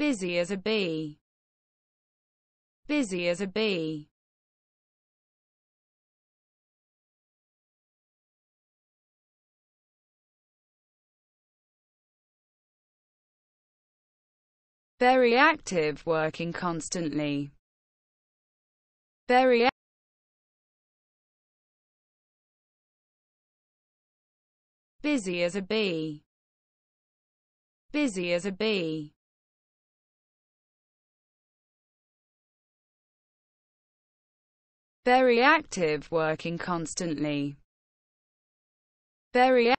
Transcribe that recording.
Busy as a bee. Busy as a bee. Very active, working constantly. Very busy as a bee busy as a bee Very active, working constantly. Very